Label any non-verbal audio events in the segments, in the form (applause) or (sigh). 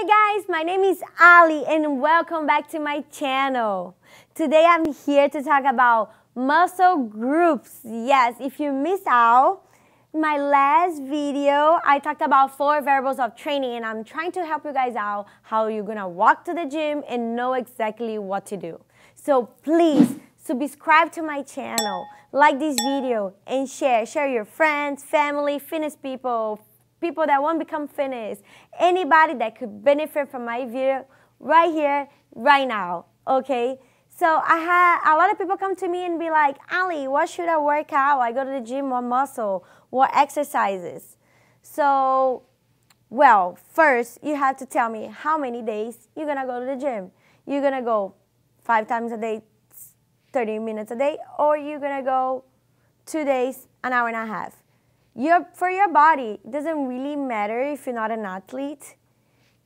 Hey guys, my name is Ali and welcome back to my channel. Today I'm here to talk about muscle groups. Yes, if you missed out, my last video, I talked about four variables of training and I'm trying to help you guys out how you're gonna walk to the gym and know exactly what to do. So please subscribe to my channel, like this video and share. Share your friends, family, fitness people, people that want to become fitness, anybody that could benefit from my video right here, right now, okay? So I had a lot of people come to me and be like, Ali, what should I work out? I go to the gym, what muscle, what exercises? So, well, first you have to tell me how many days you're gonna go to the gym. You're gonna go five times a day, 30 minutes a day, or you're gonna go two days, an hour and a half your, for your body, it doesn't really matter if you're not an athlete,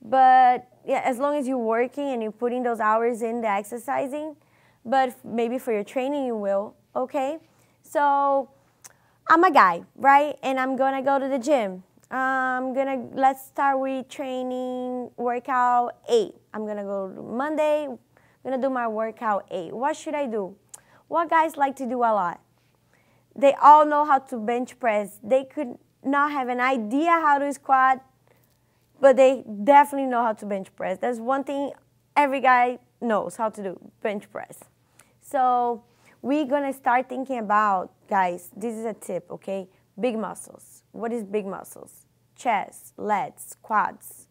but yeah, as long as you're working and you're putting those hours in the exercising, but maybe for your training you will, okay? So I'm a guy, right? And I'm gonna go to the gym. I'm gonna, let's start with training workout eight. I'm gonna go Monday, I'm gonna do my workout eight. What should I do? What guys like to do a lot? they all know how to bench press. They could not have an idea how to squat, but they definitely know how to bench press. That's one thing every guy knows how to do bench press. So we're gonna start thinking about, guys, this is a tip, okay? Big muscles. What is big muscles? Chest, lats, quads.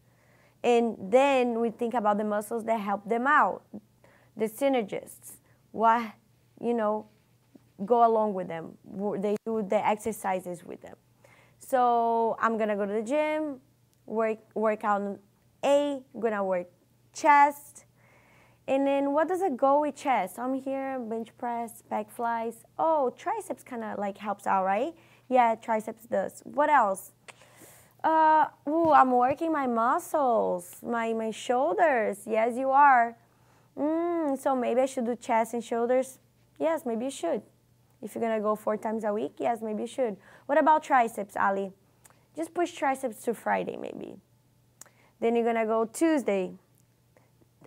And then we think about the muscles that help them out, the synergists. What, you know, go along with them. They do the exercises with them. So I'm gonna go to the gym, work work out A, gonna work chest. And then what does it go with chest? I'm here, bench press, back flies. Oh, triceps kind of like helps out, right? Yeah, triceps does. What else? Uh, ooh, I'm working my muscles, my, my shoulders. Yes, you are. Mm, so maybe I should do chest and shoulders. Yes, maybe you should. If you're gonna go four times a week, yes, maybe you should. What about triceps, Ali? Just push triceps to Friday, maybe. Then you're gonna go Tuesday,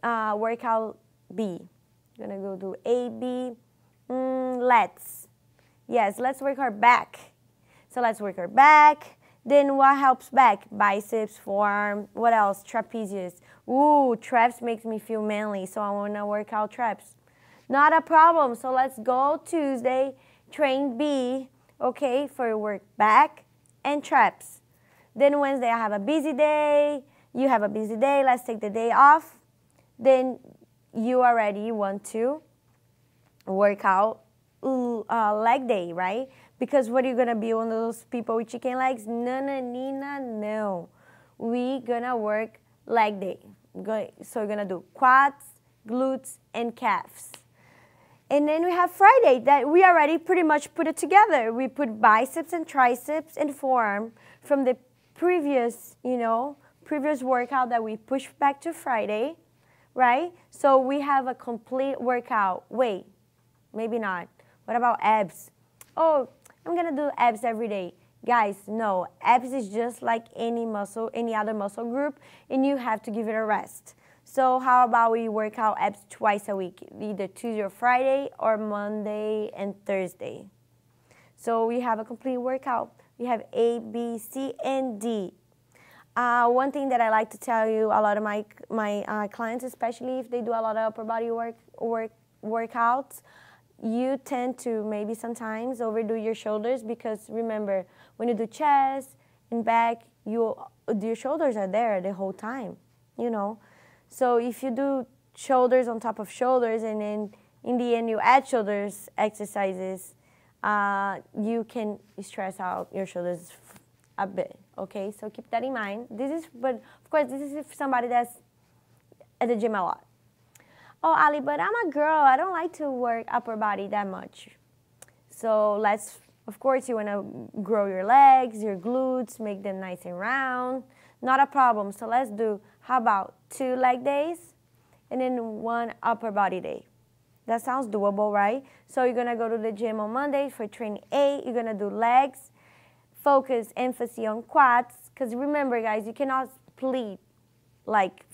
uh, workout B. You're gonna go do A, B, mm, let's. Yes, let's work our back. So let's work our back. Then what helps back? Biceps, forearm, what else? Trapezius. Ooh, traps makes me feel manly, so I wanna work out traps. Not a problem. So let's go Tuesday, train B, okay, for work back and traps. Then Wednesday, I have a busy day. You have a busy day. Let's take the day off. Then you already want to work out uh, leg day, right? Because what are you gonna be one of those people with chicken legs? No, no, Nina, no. We gonna work leg day. So we're gonna do quads, glutes, and calves. And then we have Friday that we already pretty much put it together. We put biceps and triceps and forearm from the previous, you know, previous workout that we pushed back to Friday, right? So we have a complete workout. Wait, maybe not. What about abs? Oh, I'm gonna do abs every day. Guys, no, abs is just like any muscle, any other muscle group, and you have to give it a rest. So how about we work out abs twice a week, either Tuesday or Friday or Monday and Thursday. So we have a complete workout. We have A, B, C, and D. Uh, one thing that I like to tell you, a lot of my my uh, clients, especially if they do a lot of upper body work work workouts, you tend to maybe sometimes overdo your shoulders because remember when you do chest and back, you your shoulders are there the whole time, you know. So if you do shoulders on top of shoulders and then in the end you add shoulders exercises, uh, you can stress out your shoulders a bit. Okay, so keep that in mind. This is, but of course, this is for somebody that's at the gym a lot. Oh, Ali, but I'm a girl. I don't like to work upper body that much. So let's, of course, you want to grow your legs, your glutes, make them nice and round. Not a problem. So let's do, how about two leg days and then one upper body day. That sounds doable, right? So you're going to go to the gym on Monday for training eight. You're going to do legs, focus, emphasis on quads. Because remember, guys, you cannot split like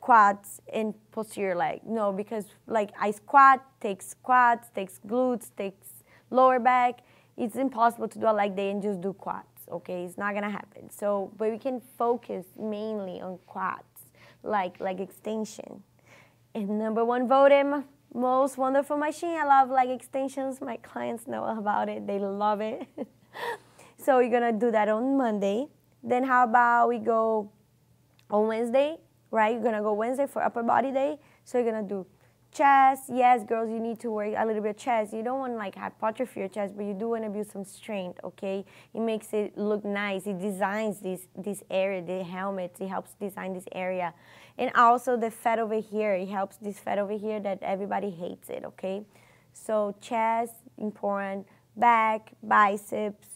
quads and posterior leg. No, because like I squat takes quads, takes glutes, takes lower back. It's impossible to do a leg day and just do quads okay? It's not gonna happen. So, but we can focus mainly on quads, like like extension. And number one voting most wonderful machine. I love like extensions. My clients know about it. They love it. (laughs) so we're gonna do that on Monday. Then how about we go on Wednesday, right? You're gonna go Wednesday for upper body day. So you're gonna do chest, yes, girls, you need to work a little bit of chest. You don't want to like hypertrophy your chest, but you do want to build some strength, okay? It makes it look nice. It designs this this area, the helmet, it helps design this area. And also the fat over here, it helps this fat over here that everybody hates it, okay? So chest, important, back, biceps,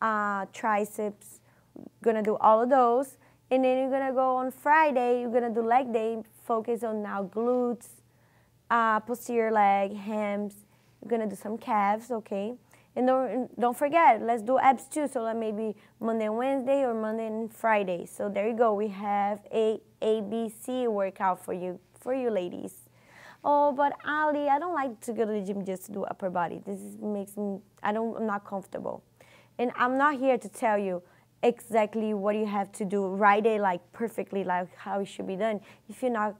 uh, triceps, gonna do all of those. And then you're gonna go on Friday, you're gonna do leg day, focus on now glutes, uh, posterior leg, hams. We're gonna do some calves, okay? And don't, don't forget, let's do abs too. So like maybe Monday and Wednesday or Monday and Friday. So there you go. We have a ABC workout for you, for you ladies. Oh, but Ali, I don't like to go to the gym just to do upper body. This is, makes me, I don't, I'm not comfortable. And I'm not here to tell you exactly what you have to do, right? It like perfectly, like how it should be done. If you're not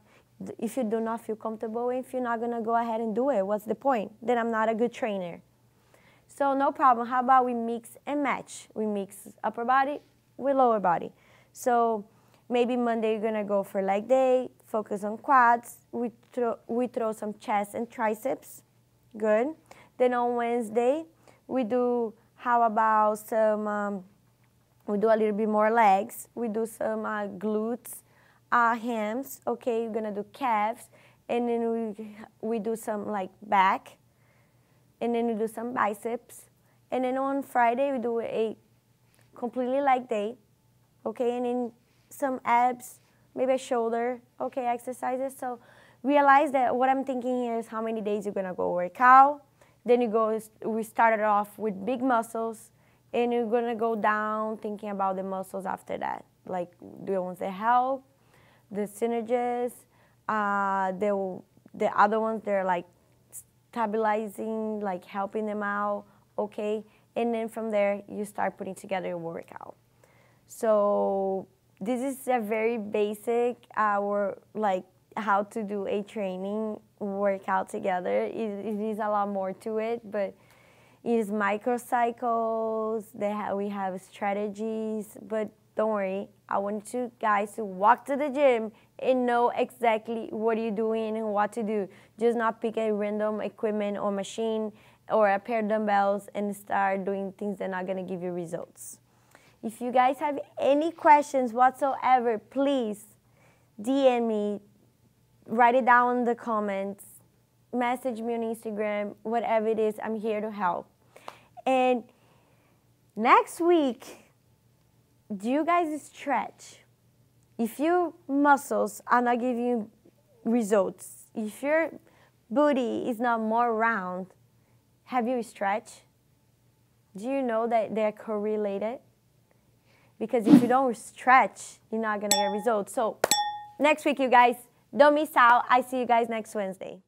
if you do not feel comfortable, if you're not going to go ahead and do it, what's the point? Then I'm not a good trainer. So no problem. How about we mix and match? We mix upper body with lower body. So maybe Monday you're going to go for leg day, focus on quads. We, throw, we throw some chest and triceps. Good. Then on Wednesday, we do, how about some, um, we do a little bit more legs. We do some uh, glutes uh, hams, okay, you're gonna do calves, and then we, we do some like back, and then we do some biceps, and then on Friday we do a completely like day, okay, and then some abs, maybe a shoulder, okay, exercises. So realize that what I'm thinking here is how many days you're gonna go out. Then you go, we started off with big muscles, and you're gonna go down thinking about the muscles after that, like the ones that help, the synergies, uh, the, the other ones, they're like stabilizing, like helping them out, okay? And then from there, you start putting together your workout. So this is a very basic our like how to do a training workout together. It, it is a lot more to it, but it is microcycles. They ha- we have strategies, but don't worry, I want you guys to walk to the gym and know exactly what you're doing and what to do. Just not pick a random equipment or machine or a pair of dumbbells and start doing things that are not gonna give you results. If you guys have any questions whatsoever, please DM me, write it down in the comments, message me on Instagram, whatever it is, I'm here to help. And next week, do you guys stretch? If your muscles are not giving you results, if your booty is not more round, have you stretched? Do you know that they're correlated? Because if you don't stretch, you're not gonna get results. So next week, you guys, don't miss out. I see you guys next Wednesday.